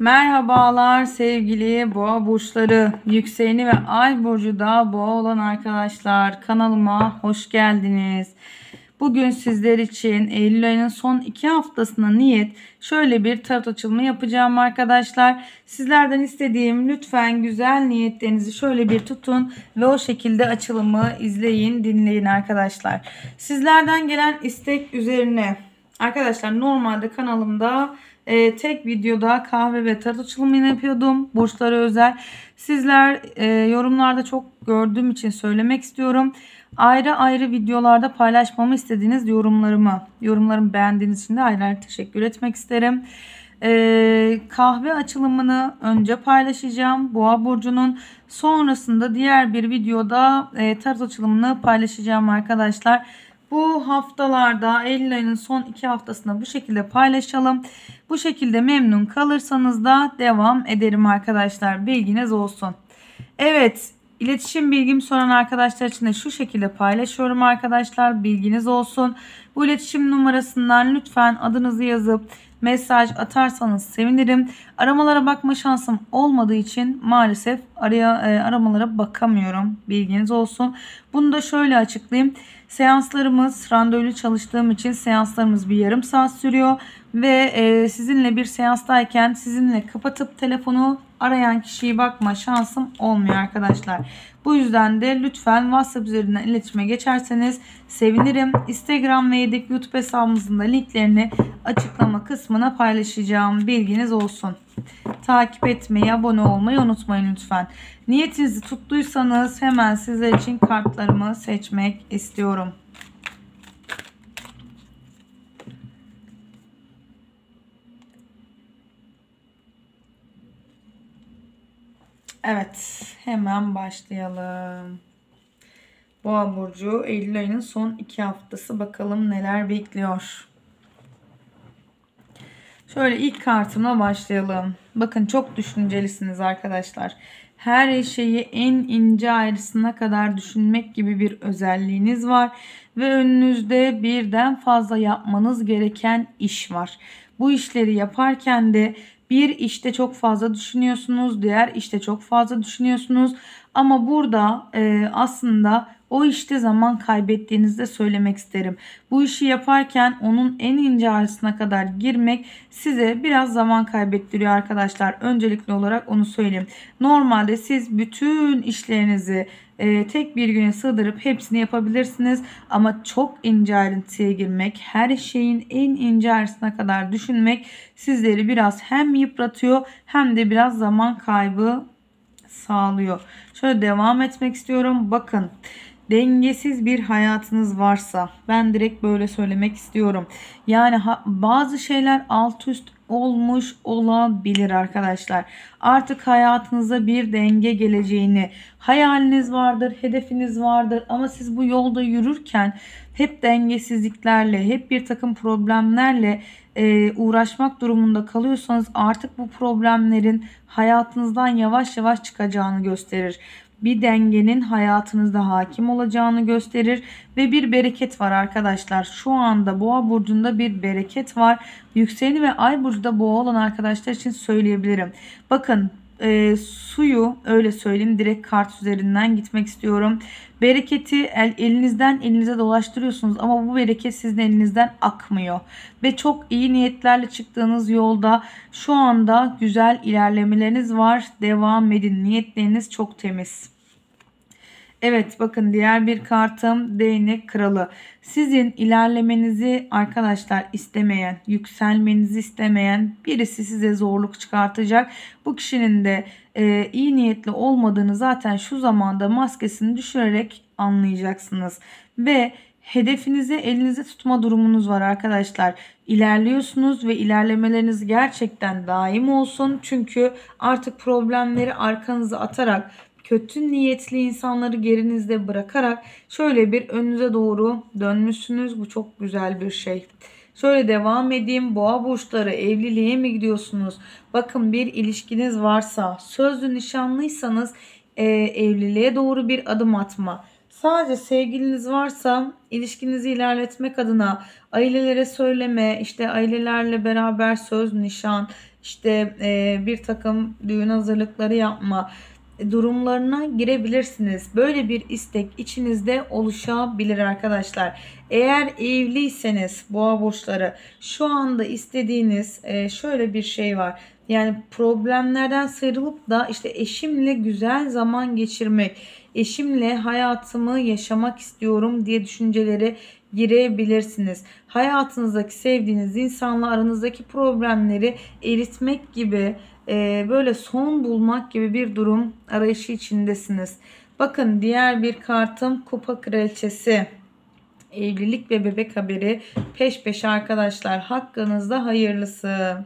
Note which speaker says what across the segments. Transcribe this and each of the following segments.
Speaker 1: Merhabalar sevgili boğa burçları, yükseğini ve ay burcu da boğa olan arkadaşlar kanalıma hoş geldiniz. Bugün sizler için Eylül ayının son 2 haftasına niyet şöyle bir tarot açılımı yapacağım arkadaşlar. Sizlerden istediğim lütfen güzel niyetlerinizi şöyle bir tutun ve o şekilde açılımı izleyin, dinleyin arkadaşlar. Sizlerden gelen istek üzerine arkadaşlar normalde kanalımda e, tek videoda kahve ve tarot açılımını yapıyordum. Burçlara özel. Sizler e, yorumlarda çok gördüğüm için söylemek istiyorum. Ayrı ayrı videolarda paylaşmamı istediğiniz yorumlarımı, yorumlarımı beğendiğiniz için de ayrı ayrı teşekkür etmek isterim. Ee, kahve açılımını önce paylaşacağım. Boğa burcunun sonrasında diğer bir videoda e, tarz açılımını paylaşacağım arkadaşlar. Bu haftalarda Eylül ayının son iki haftasında bu şekilde paylaşalım. Bu şekilde memnun kalırsanız da devam ederim arkadaşlar. Bilginiz olsun. Evet iletişim bilgim soran arkadaşlar için de şu şekilde paylaşıyorum arkadaşlar. Bilginiz olsun. Bu iletişim numarasından lütfen adınızı yazıp mesaj atarsanız sevinirim. Aramalara bakma şansım olmadığı için maalesef araya e, aramalara bakamıyorum. Bilginiz olsun. Bunu da şöyle açıklayayım. Seanslarımız randevulu çalıştığım için seanslarımız bir yarım saat sürüyor ve e, sizinle bir seanstayken sizinle kapatıp telefonu arayan kişiyi bakma şansım olmuyor arkadaşlar. Bu yüzden de lütfen WhatsApp üzerinden iletişime geçerseniz sevinirim. Instagram ve yedek YouTube hesabımızın da linklerini açıklama kısmına paylaşacağım. Bilginiz olsun. Takip etmeyi, abone olmayı unutmayın lütfen. Niyetinizi tuttuysanız hemen sizler için kartlarımı seçmek istiyorum. Evet hemen başlayalım. Boğa burcu Eylül ayının son iki haftası bakalım neler bekliyor. Şöyle ilk kartımla başlayalım. Bakın çok düşüncelisiniz arkadaşlar. Her şeyi en ince ayrısına kadar düşünmek gibi bir özelliğiniz var ve önünüzde birden fazla yapmanız gereken iş var. Bu işleri yaparken de bir işte çok fazla düşünüyorsunuz. Diğer işte çok fazla düşünüyorsunuz. Ama burada e, aslında o işte zaman kaybettiğinizde söylemek isterim. Bu işi yaparken onun en ince ayrıntısına kadar girmek size biraz zaman kaybettiriyor arkadaşlar. Öncelikli olarak onu söyleyeyim. Normalde siz bütün işlerinizi e, tek bir güne sığdırıp hepsini yapabilirsiniz. Ama çok ince ayrıntıya girmek, her şeyin en ince ayrıntısına kadar düşünmek sizleri biraz hem yıpratıyor hem de biraz zaman kaybı sağlıyor. Şöyle devam etmek istiyorum. Bakın dengesiz bir hayatınız varsa ben direkt böyle söylemek istiyorum. Yani bazı şeyler alt üst olmuş olabilir arkadaşlar. Artık hayatınıza bir denge geleceğini, hayaliniz vardır, hedefiniz vardır ama siz bu yolda yürürken hep dengesizliklerle, hep bir takım problemlerle e, uğraşmak durumunda kalıyorsanız artık bu problemlerin hayatınızdan yavaş yavaş çıkacağını gösterir bir dengenin hayatınızda hakim olacağını gösterir ve bir bereket var arkadaşlar. Şu anda boğa burcunda bir bereket var. Yükseleni ve ay burcu da boğa olan arkadaşlar için söyleyebilirim. Bakın e, suyu öyle söyleyeyim direkt kart üzerinden gitmek istiyorum. Bereketi el, elinizden elinize dolaştırıyorsunuz ama bu bereket sizin elinizden akmıyor. Ve çok iyi niyetlerle çıktığınız yolda şu anda güzel ilerlemeleriniz var. Devam edin. Niyetleriniz çok temiz. Evet bakın diğer bir kartım değnek kralı. Sizin ilerlemenizi arkadaşlar istemeyen, yükselmenizi istemeyen birisi size zorluk çıkartacak. Bu kişinin de e, iyi niyetli olmadığını zaten şu zamanda maskesini düşürerek anlayacaksınız. Ve hedefinizi elinize tutma durumunuz var arkadaşlar. İlerliyorsunuz ve ilerlemeleriniz gerçekten daim olsun. Çünkü artık problemleri arkanıza atarak kötü niyetli insanları gerinizde bırakarak şöyle bir önünüze doğru dönmüşsünüz. Bu çok güzel bir şey. Şöyle devam edeyim. Boğa burçları evliliğe mi gidiyorsunuz? Bakın bir ilişkiniz varsa, sözlü nişanlıysanız e, evliliğe doğru bir adım atma. Sadece sevgiliniz varsa ilişkinizi ilerletmek adına ailelere söyleme, işte ailelerle beraber söz, nişan, işte e, bir takım düğün hazırlıkları yapma durumlarına girebilirsiniz. Böyle bir istek içinizde oluşabilir arkadaşlar. Eğer evliyseniz boğa burçları şu anda istediğiniz e, şöyle bir şey var. Yani problemlerden sıyrılıp da işte eşimle güzel zaman geçirmek, eşimle hayatımı yaşamak istiyorum diye düşünceleri girebilirsiniz. Hayatınızdaki sevdiğiniz insanla aranızdaki problemleri eritmek gibi e, böyle son bulmak gibi bir durum arayışı içindesiniz. Bakın diğer bir kartım kupa kraliçesi. Evlilik ve bebek haberi peş peşe arkadaşlar hakkınızda hayırlısı.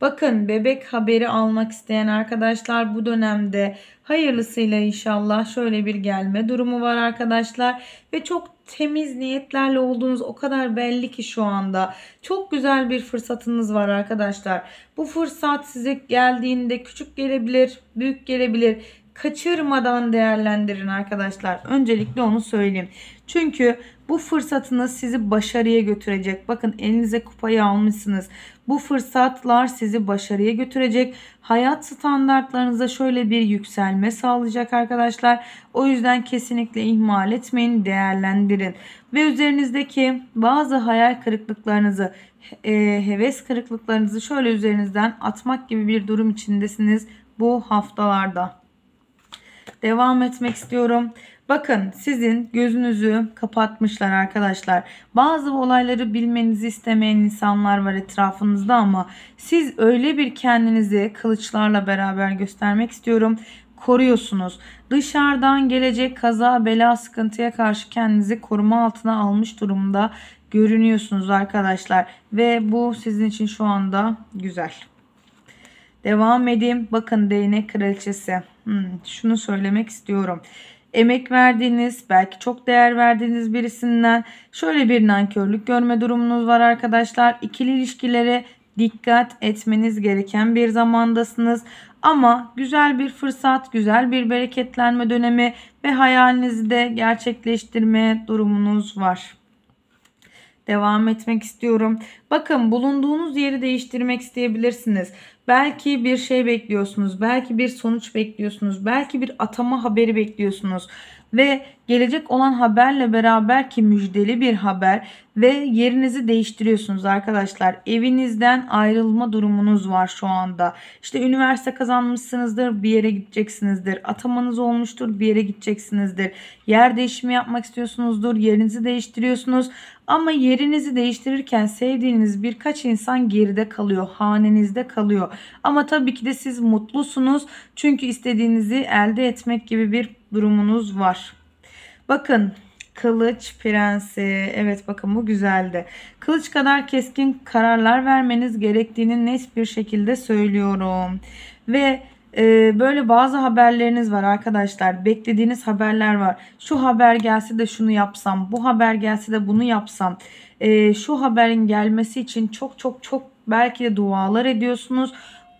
Speaker 1: Bakın bebek haberi almak isteyen arkadaşlar bu dönemde hayırlısıyla inşallah şöyle bir gelme durumu var arkadaşlar. Ve çok temiz niyetlerle olduğunuz o kadar belli ki şu anda. Çok güzel bir fırsatınız var arkadaşlar. Bu fırsat size geldiğinde küçük gelebilir, büyük gelebilir kaçırmadan değerlendirin arkadaşlar. Öncelikle onu söyleyeyim. Çünkü bu fırsatınız sizi başarıya götürecek. Bakın elinize kupayı almışsınız. Bu fırsatlar sizi başarıya götürecek. Hayat standartlarınıza şöyle bir yükselme sağlayacak arkadaşlar. O yüzden kesinlikle ihmal etmeyin, değerlendirin. Ve üzerinizdeki bazı hayal kırıklıklarınızı, e, heves kırıklıklarınızı şöyle üzerinizden atmak gibi bir durum içindesiniz bu haftalarda devam etmek istiyorum. Bakın sizin gözünüzü kapatmışlar arkadaşlar. Bazı olayları bilmenizi istemeyen insanlar var etrafınızda ama siz öyle bir kendinizi kılıçlarla beraber göstermek istiyorum koruyorsunuz. Dışarıdan gelecek kaza, bela, sıkıntıya karşı kendinizi koruma altına almış durumda görünüyorsunuz arkadaşlar ve bu sizin için şu anda güzel. Devam edeyim. Bakın değnek kraliçesi. Hmm, şunu söylemek istiyorum. Emek verdiğiniz, belki çok değer verdiğiniz birisinden şöyle bir nankörlük görme durumunuz var arkadaşlar. İkili ilişkilere dikkat etmeniz gereken bir zamandasınız. Ama güzel bir fırsat, güzel bir bereketlenme dönemi ve hayalinizi de gerçekleştirme durumunuz var devam etmek istiyorum. Bakın bulunduğunuz yeri değiştirmek isteyebilirsiniz. Belki bir şey bekliyorsunuz, belki bir sonuç bekliyorsunuz, belki bir atama haberi bekliyorsunuz ve gelecek olan haberle beraber ki müjdeli bir haber ve yerinizi değiştiriyorsunuz arkadaşlar. Evinizden ayrılma durumunuz var şu anda. İşte üniversite kazanmışsınızdır bir yere gideceksinizdir. Atamanız olmuştur bir yere gideceksinizdir. Yer değişimi yapmak istiyorsunuzdur yerinizi değiştiriyorsunuz. Ama yerinizi değiştirirken sevdiğiniz birkaç insan geride kalıyor, hanenizde kalıyor. Ama tabii ki de siz mutlusunuz çünkü istediğinizi elde etmek gibi bir durumunuz var. Bakın Kılıç Prensi. Evet bakın bu güzeldi. Kılıç kadar keskin kararlar vermeniz gerektiğini net bir şekilde söylüyorum. Ve e, böyle bazı haberleriniz var arkadaşlar. Beklediğiniz haberler var. Şu haber gelse de şunu yapsam. Bu haber gelse de bunu yapsam. E, şu haberin gelmesi için çok çok çok belki de dualar ediyorsunuz.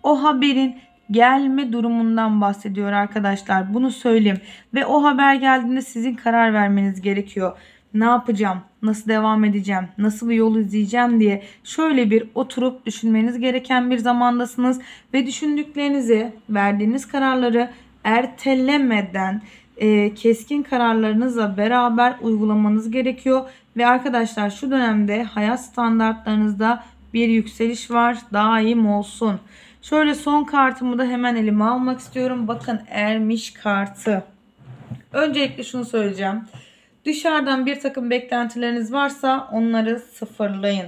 Speaker 1: O haberin gelme durumundan bahsediyor arkadaşlar. Bunu söyleyeyim. Ve o haber geldiğinde sizin karar vermeniz gerekiyor. Ne yapacağım? Nasıl devam edeceğim? Nasıl bir yol izleyeceğim diye şöyle bir oturup düşünmeniz gereken bir zamandasınız ve düşündüklerinizi, verdiğiniz kararları ertelemeden e, keskin kararlarınızla beraber uygulamanız gerekiyor. Ve arkadaşlar şu dönemde hayat standartlarınızda bir yükseliş var. Daim olsun. Şöyle son kartımı da hemen elime almak istiyorum. Bakın ermiş kartı. Öncelikle şunu söyleyeceğim. Dışarıdan bir takım beklentileriniz varsa onları sıfırlayın.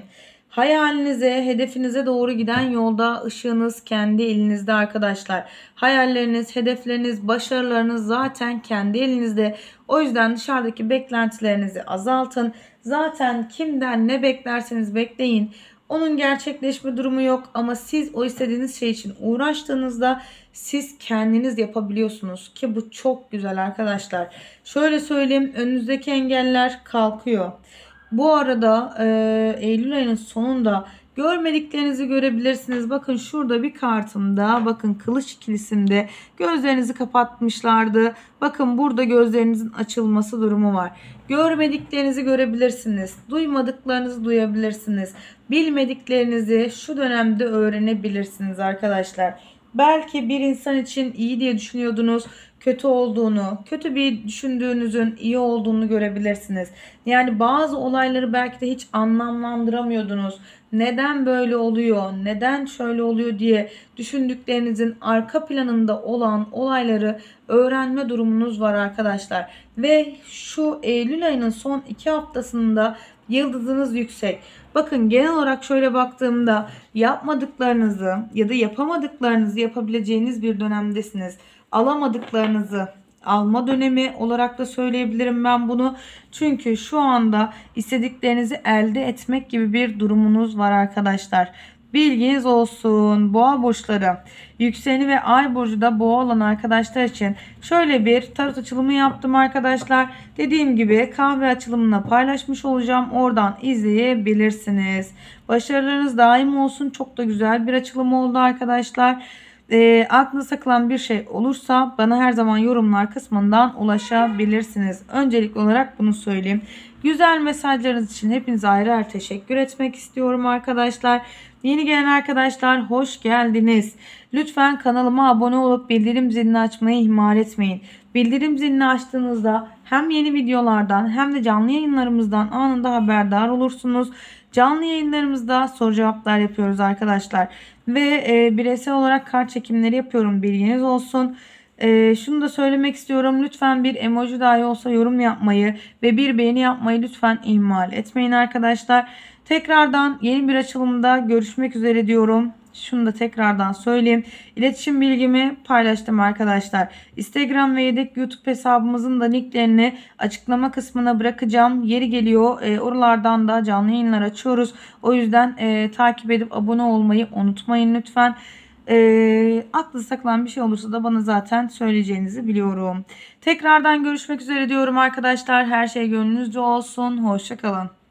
Speaker 1: Hayalinize, hedefinize doğru giden yolda ışığınız kendi elinizde arkadaşlar. Hayalleriniz, hedefleriniz, başarılarınız zaten kendi elinizde. O yüzden dışarıdaki beklentilerinizi azaltın. Zaten kimden ne beklerseniz bekleyin onun gerçekleşme durumu yok ama siz o istediğiniz şey için uğraştığınızda siz kendiniz yapabiliyorsunuz ki bu çok güzel arkadaşlar. Şöyle söyleyeyim önünüzdeki engeller kalkıyor. Bu arada e, Eylül ayının sonunda Görmediklerinizi görebilirsiniz. Bakın şurada bir kartımda bakın kılıç ikilisinde gözlerinizi kapatmışlardı. Bakın burada gözlerinizin açılması durumu var. Görmediklerinizi görebilirsiniz. Duymadıklarınızı duyabilirsiniz. Bilmediklerinizi şu dönemde öğrenebilirsiniz arkadaşlar. Belki bir insan için iyi diye düşünüyordunuz, kötü olduğunu, kötü bir düşündüğünüzün iyi olduğunu görebilirsiniz. Yani bazı olayları belki de hiç anlamlandıramıyordunuz. Neden böyle oluyor, neden şöyle oluyor diye düşündüklerinizin arka planında olan olayları öğrenme durumunuz var arkadaşlar. Ve şu Eylül ayının son iki haftasında yıldızınız yüksek. Bakın genel olarak şöyle baktığımda yapmadıklarınızı ya da yapamadıklarınızı yapabileceğiniz bir dönemdesiniz. Alamadıklarınızı alma dönemi olarak da söyleyebilirim ben bunu. Çünkü şu anda istediklerinizi elde etmek gibi bir durumunuz var arkadaşlar. Bilginiz olsun. Boğa burçları. Yükseni ve ay burcu da boğa olan arkadaşlar için şöyle bir tarot açılımı yaptım arkadaşlar. Dediğim gibi kahve açılımına paylaşmış olacağım. Oradan izleyebilirsiniz. Başarılarınız daim olsun. Çok da güzel bir açılım oldu arkadaşlar. E, aklınıza takılan bir şey olursa bana her zaman yorumlar kısmından ulaşabilirsiniz. Öncelikli olarak bunu söyleyeyim. Güzel mesajlarınız için hepinize ayrı ayrı teşekkür etmek istiyorum arkadaşlar. Yeni gelen arkadaşlar hoş geldiniz. Lütfen kanalıma abone olup bildirim zilini açmayı ihmal etmeyin. Bildirim zilini açtığınızda hem yeni videolardan hem de canlı yayınlarımızdan anında haberdar olursunuz. Canlı yayınlarımızda soru cevaplar yapıyoruz arkadaşlar. Ve e, bireysel olarak kart çekimleri yapıyorum bilginiz olsun. Ee, şunu da söylemek istiyorum. Lütfen bir emoji dahi olsa yorum yapmayı ve bir beğeni yapmayı lütfen ihmal etmeyin arkadaşlar. Tekrardan yeni bir açılımda görüşmek üzere diyorum. Şunu da tekrardan söyleyeyim. İletişim bilgimi paylaştım arkadaşlar. Instagram ve yedek YouTube hesabımızın da linklerini açıklama kısmına bırakacağım. Yeri geliyor. E, oralardan da canlı yayınlar açıyoruz. O yüzden e, takip edip abone olmayı unutmayın lütfen. E, aklı saklan bir şey olursa da bana zaten söyleyeceğinizi biliyorum. Tekrardan görüşmek üzere diyorum arkadaşlar. Her şey gönlünüzce olsun. Hoşçakalın.